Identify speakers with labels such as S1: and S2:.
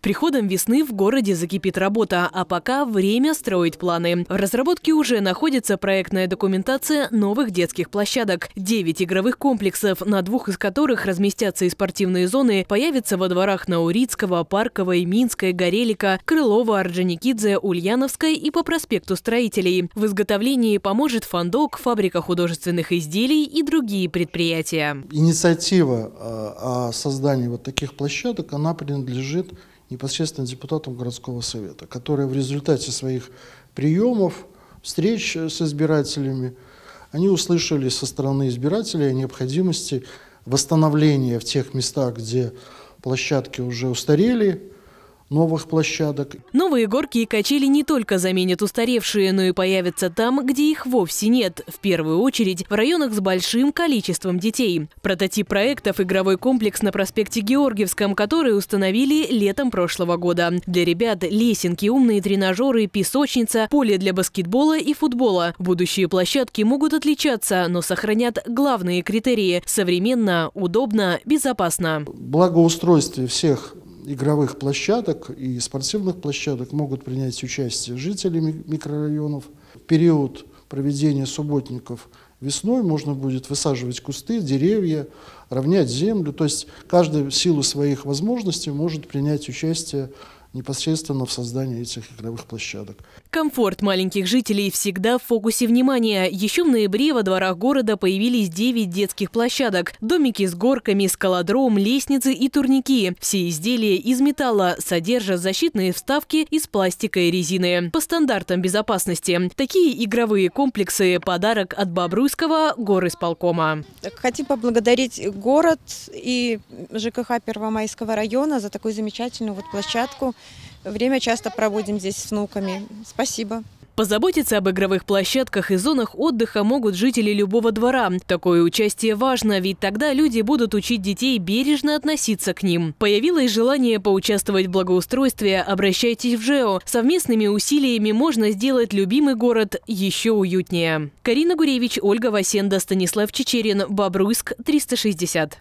S1: приходом весны в городе закипит работа, а пока время строить планы. В разработке уже находится проектная документация новых детских площадок. девять игровых комплексов, на двух из которых разместятся и спортивные зоны, появятся во дворах Наурицкого, Парковой, Минской, Горелика, Крылова, Орджоникидзе, Ульяновской и по проспекту строителей. В изготовлении поможет Фандок, фабрика художественных изделий и другие предприятия.
S2: Инициатива э, о создании вот таких площадок, она принадлежит непосредственно депутатом городского совета, которые в результате своих приемов, встреч э, с избирателями, они услышали со стороны избирателей о необходимости восстановления в тех местах, где площадки уже устарели, новых площадок.
S1: Новые горки и качели не только заменят устаревшие, но и появятся там, где их вовсе нет. В первую очередь в районах с большим количеством детей. Прототип проектов – игровой комплекс на проспекте Георгиевском, который установили летом прошлого года. Для ребят лесенки, умные тренажеры, песочница, поле для баскетбола и футбола. Будущие площадки могут отличаться, но сохранят главные критерии – современно, удобно, безопасно.
S2: Благоустройство всех игровых площадок и спортивных площадок могут принять участие жители микрорайонов. В период проведения субботников весной можно будет высаживать кусты, деревья, равнять землю. То есть каждый в силу своих возможностей может принять участие непосредственно в создании этих игровых площадок.
S1: Комфорт маленьких жителей всегда в фокусе внимания. Еще в ноябре во дворах города появились 9 детских площадок. Домики с горками, скалодром, лестницы и турники. Все изделия из металла содержат защитные вставки из пластика и резины. По стандартам безопасности. Такие игровые комплексы – подарок от Бобруйского горисполкома. Хотим поблагодарить город и ЖКХ Первомайского района за такую замечательную вот площадку. Время часто проводим здесь с внуками. Спасибо. Позаботиться об игровых площадках и зонах отдыха могут жители любого двора. Такое участие важно, ведь тогда люди будут учить детей бережно относиться к ним. Появилось желание поучаствовать в благоустройстве, обращайтесь в ЖЭО. Совместными усилиями можно сделать любимый город еще уютнее. Карина Гуревич, Ольга Васенда, Станислав Чечерин, Бобруйск, 360.